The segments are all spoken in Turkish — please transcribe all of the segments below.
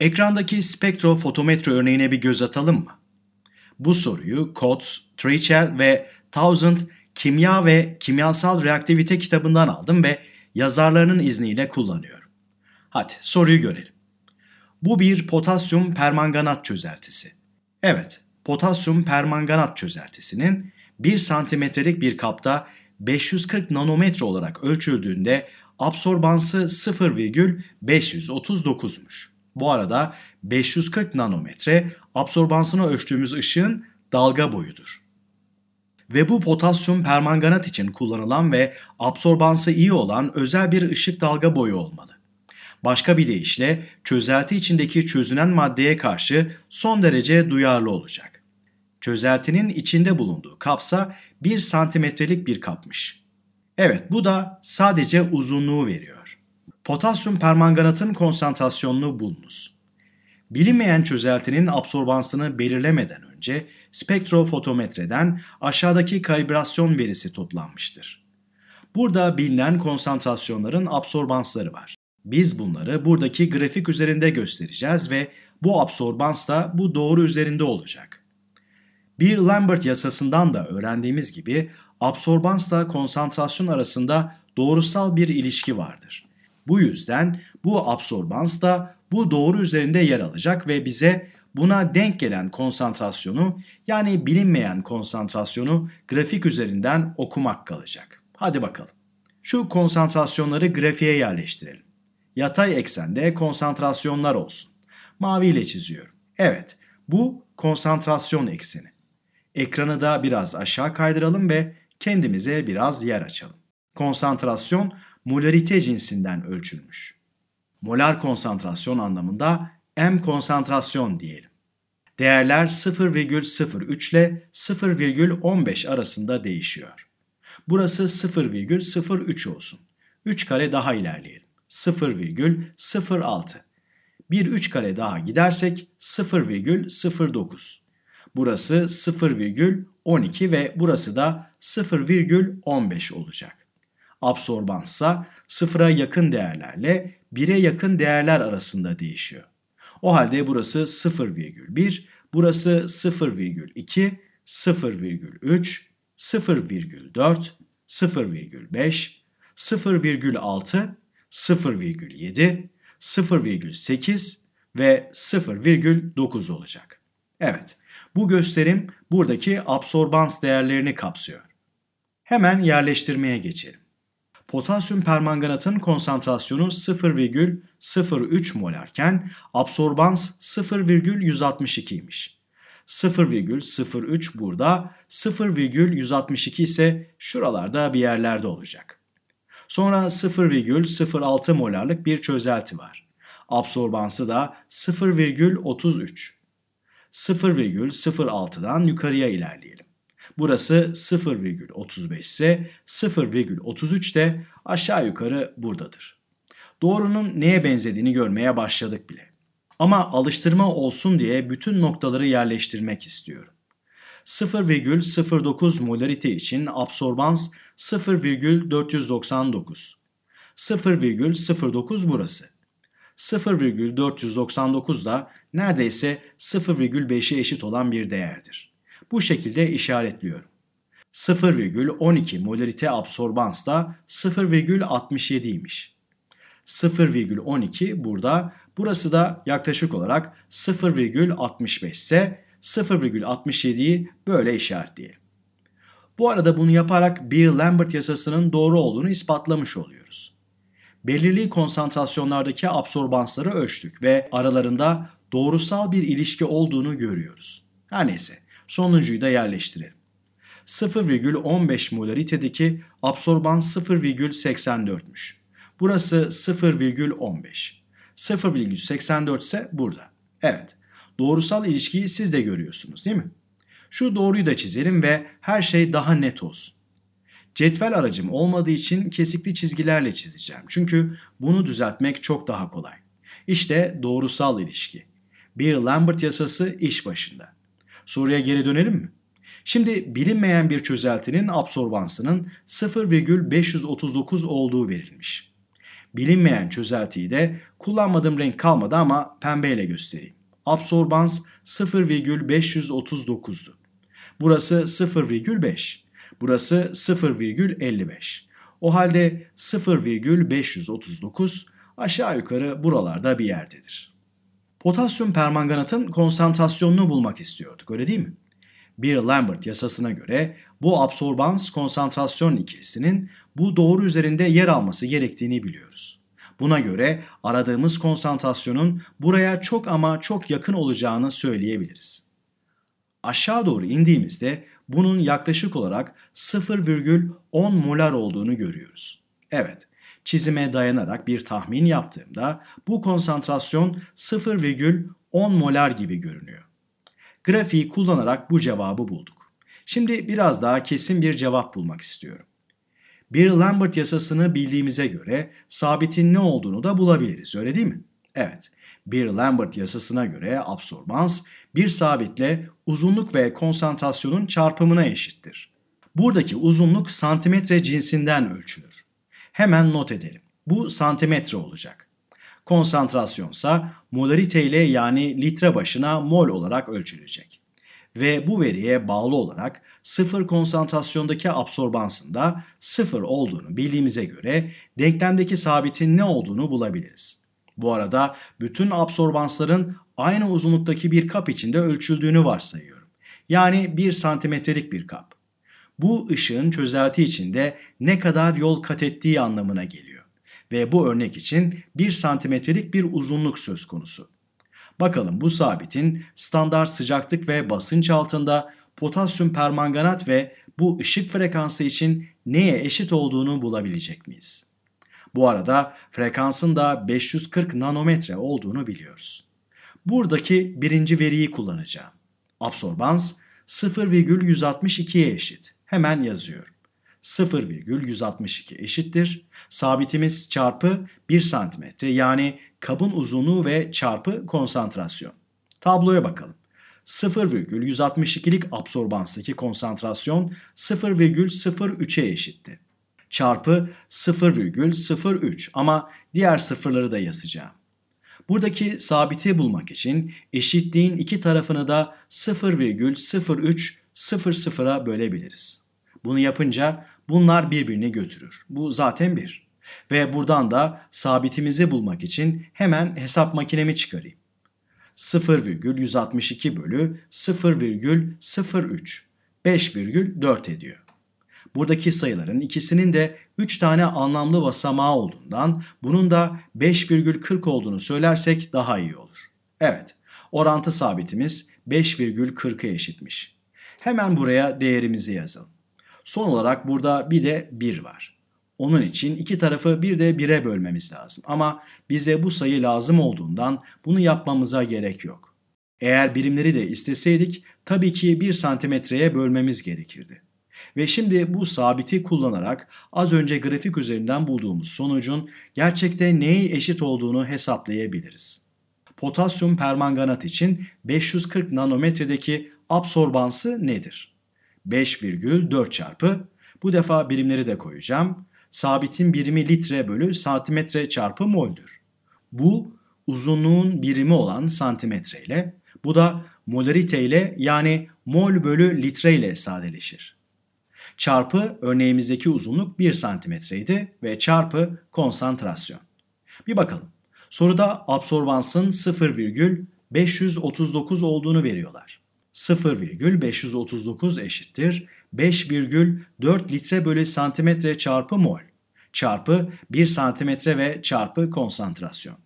Ekrandaki spektrofotometre örneğine bir göz atalım mı? Bu soruyu Coates, Trichel ve Thousand Kimya ve Kimyasal Reaktivite kitabından aldım ve yazarlarının izniyle kullanıyorum. Hadi soruyu görelim. Bu bir potasyum permanganat çözeltisi. Evet, potasyum permanganat çözeltisinin 1 santimetrelik bir kapta 540 nanometre olarak ölçüldüğünde absorbansı 0,539'muş. Bu arada 540 nanometre absorbansını ölçtüğümüz ışığın dalga boyudur. Ve bu potasyum permanganat için kullanılan ve absorbansı iyi olan özel bir ışık dalga boyu olmalı. Başka bir deyişle çözelti içindeki çözünen maddeye karşı son derece duyarlı olacak. Çözeltinin içinde bulunduğu kapsa 1 santimetrelik bir kapmış. Evet bu da sadece uzunluğu veriyor. Potasyum permanganatın konsantrasyonunu bulunuz. Bilinmeyen çözeltinin absorbansını belirlemeden önce spektrofotometreden aşağıdaki kalibrasyon verisi toplanmıştır. Burada bilinen konsantrasyonların absorbansları var. Biz bunları buradaki grafik üzerinde göstereceğiz ve bu absorbans da bu doğru üzerinde olacak. Bir Lambert yasasından da öğrendiğimiz gibi absorbansla konsantrasyon arasında doğrusal bir ilişki vardır. Bu yüzden bu absorbans da bu doğru üzerinde yer alacak ve bize buna denk gelen konsantrasyonu yani bilinmeyen konsantrasyonu grafik üzerinden okumak kalacak. Hadi bakalım. Şu konsantrasyonları grafiğe yerleştirelim. Yatay eksende konsantrasyonlar olsun. Mavi ile çiziyorum. Evet, bu konsantrasyon ekseni. Ekranı da biraz aşağı kaydıralım ve kendimize biraz yer açalım. Konsantrasyon molarite cinsinden ölçülmüş. Molar konsantrasyon anlamında M konsantrasyon diyelim. Değerler 0,03 ile 0,15 arasında değişiyor. Burası 0,03 olsun. 3 kare daha ilerleyelim. 0,06. Bir 3 kare daha gidersek 0,09. Burası 0,12 ve burası da 0,15 olacak. Absorbansa sıfıra yakın değerlerle 1'e yakın değerler arasında değişiyor. O halde burası 0,1, burası 0,2, 0,3, 0,4, 0,5, 0,6, 0,7, 0,8 ve 0,9 olacak. Evet, bu gösterim buradaki absorbans değerlerini kapsıyor. Hemen yerleştirmeye geçelim potasyum permanganatın konsantrasyonu 0,03 molarken absorbans 0,162'ymiş. 0,03 burada, 0,162 ise şuralarda bir yerlerde olacak. Sonra 0,06 molarlık bir çözelti var. Absorbansı da 0,33. 0,06'dan yukarıya ilerleyelim. Burası 0,35 ise 0,33 de aşağı yukarı buradadır. Doğrunun neye benzediğini görmeye başladık bile. Ama alıştırma olsun diye bütün noktaları yerleştirmek istiyorum. 0,09 molarite için absorbans 0,499. 0,09 burası. 0,499 da neredeyse 0,5'e eşit olan bir değerdir bu şekilde işaretliyorum. 0,12 molarite absorbans da 0,67'ymiş. 0,12 burada, burası da yaklaşık olarak 0,65 ise 0,67'yi böyle işaretleyelim. Bu arada bunu yaparak bir Lambert yasasının doğru olduğunu ispatlamış oluyoruz. Belirli konsantrasyonlardaki absorbansları ölçtük ve aralarında doğrusal bir ilişki olduğunu görüyoruz. Her neyse Sonuncuyu da yerleştirin. 0,15 molaritedeki absorban 0,84'müş. Burası 0,15. 0,84 ise burada. Evet. Doğrusal ilişkiyi siz de görüyorsunuz değil mi? Şu doğruyu da çizelim ve her şey daha net olsun. Cetvel aracım olmadığı için kesikli çizgilerle çizeceğim. Çünkü bunu düzeltmek çok daha kolay. İşte doğrusal ilişki. Bir Lambert yasası iş başında. Soruya geri dönelim mi? Şimdi bilinmeyen bir çözeltinin absorbansının 0,539 olduğu verilmiş. Bilinmeyen çözeltiyi de kullanmadığım renk kalmadı ama pembeyle göstereyim. Absorbans 0,539'du. Burası 0,5. Burası 0,55. O halde 0,539 aşağı yukarı buralarda bir yerdedir potasyum permanganatın konsantrasyonunu bulmak istiyorduk öyle değil mi? Bir lambert yasasına göre bu absorbans konsantrasyon ikilisinin bu doğru üzerinde yer alması gerektiğini biliyoruz. Buna göre aradığımız konsantrasyonun buraya çok ama çok yakın olacağını söyleyebiliriz. Aşağı doğru indiğimizde bunun yaklaşık olarak 0,10 molar olduğunu görüyoruz. Evet, çizime dayanarak bir tahmin yaptığımda bu konsantrasyon 0,10 molar gibi görünüyor. Grafiği kullanarak bu cevabı bulduk. Şimdi biraz daha kesin bir cevap bulmak istiyorum. Bir Lambert yasasını bildiğimize göre sabitin ne olduğunu da bulabiliriz öyle değil mi? Evet. Bir Lambert yasasına göre absorbans bir sabitle uzunluk ve konsantrasyonun çarpımına eşittir. Buradaki uzunluk santimetre cinsinden ölçülür hemen not edelim. Bu santimetre olacak. Konsantrasyonsa molarite ile yani litre başına mol olarak ölçülecek. Ve bu veriye bağlı olarak sıfır konsantrasyondaki absorbansında sıfır olduğunu bildiğimize göre denklemdeki sabitin ne olduğunu bulabiliriz. Bu arada bütün absorbansların aynı uzunluktaki bir kap içinde ölçüldüğünü varsayıyorum. Yani bir santimetrelik bir kap bu ışığın çözelti içinde ne kadar yol kat ettiği anlamına geliyor. Ve bu örnek için 1 santimetrelik bir uzunluk söz konusu. Bakalım bu sabitin standart sıcaklık ve basınç altında potasyum permanganat ve bu ışık frekansı için neye eşit olduğunu bulabilecek miyiz? Bu arada frekansın da 540 nanometre olduğunu biliyoruz. Buradaki birinci veriyi kullanacağım. Absorbans 0,162'ye eşit. Hemen yazıyorum. 0,162 eşittir. Sabitimiz çarpı 1 santimetre yani kabın uzunluğu ve çarpı konsantrasyon. Tabloya bakalım. 0,162'lik absorbanstaki konsantrasyon 0,03'e eşitti. Çarpı 0,03 ama diğer sıfırları da yazacağım. Buradaki sabiti bulmak için eşitliğin iki tarafını da 0,03 sıfır sıfıra bölebiliriz. Bunu yapınca bunlar birbirini götürür. Bu zaten bir. Ve buradan da sabitimizi bulmak için hemen hesap makinemi çıkarayım. 0,162 bölü 0,03 5,4 ediyor. Buradaki sayıların ikisinin de 3 tane anlamlı basamağı olduğundan bunun da 5,40 olduğunu söylersek daha iyi olur. Evet, orantı sabitimiz 5,40'a eşitmiş. Hemen buraya değerimizi yazalım. Son olarak burada bir de 1 var. Onun için iki tarafı bir de 1'e bölmemiz lazım. Ama bize bu sayı lazım olduğundan bunu yapmamıza gerek yok. Eğer birimleri de isteseydik tabii ki 1 santimetreye bölmemiz gerekirdi. Ve şimdi bu sabiti kullanarak az önce grafik üzerinden bulduğumuz sonucun gerçekte neye eşit olduğunu hesaplayabiliriz. Potasyum permanganat için 540 nanometredeki absorbansı nedir? 5,4 çarpı bu defa birimleri de koyacağım. Sabitin birimi litre bölü santimetre çarpı moldür. Bu uzunluğun birimi olan santimetre ile bu da molarite ile yani mol bölü litre ile sadeleşir. Çarpı örneğimizdeki uzunluk 1 santimetreydi ve çarpı konsantrasyon. Bir bakalım. Soruda absorbansın 0,539 olduğunu veriyorlar. 0,539 eşittir 5,4 litre bölü santimetre çarpı mol çarpı 1 santimetre ve çarpı konsantrasyon.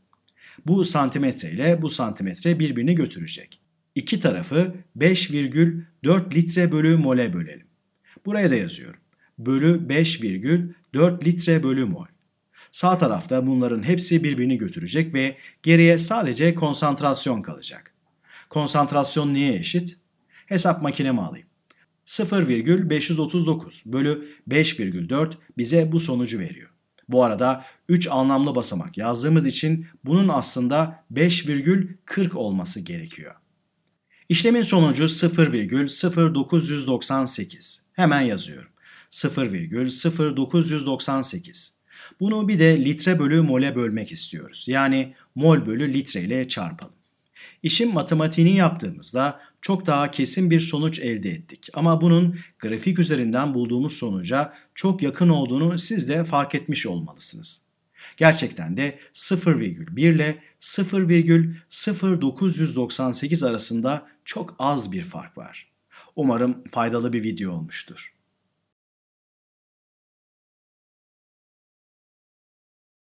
Bu santimetre ile bu santimetre birbirini götürecek. İki tarafı 5,4 litre bölü mole bölelim. Buraya da yazıyorum. Bölü 5,4 litre bölü mol. Sağ tarafta bunların hepsi birbirini götürecek ve geriye sadece konsantrasyon kalacak. Konsantrasyon niye eşit? Hesap makinemi alayım. 0,539 bölü 5,4 bize bu sonucu veriyor. Bu arada 3 anlamlı basamak yazdığımız için bunun aslında 5,40 olması gerekiyor. İşlemin sonucu 0,0998. Hemen yazıyorum. 0,0998. Bunu bir de litre bölü mole bölmek istiyoruz. Yani mol bölü litre ile çarpalım. İşin matematiğini yaptığımızda çok daha kesin bir sonuç elde ettik. Ama bunun grafik üzerinden bulduğumuz sonuca çok yakın olduğunu siz de fark etmiş olmalısınız. Gerçekten de 0,1 ile 0,0998 arasında çok az bir fark var. Umarım faydalı bir video olmuştur.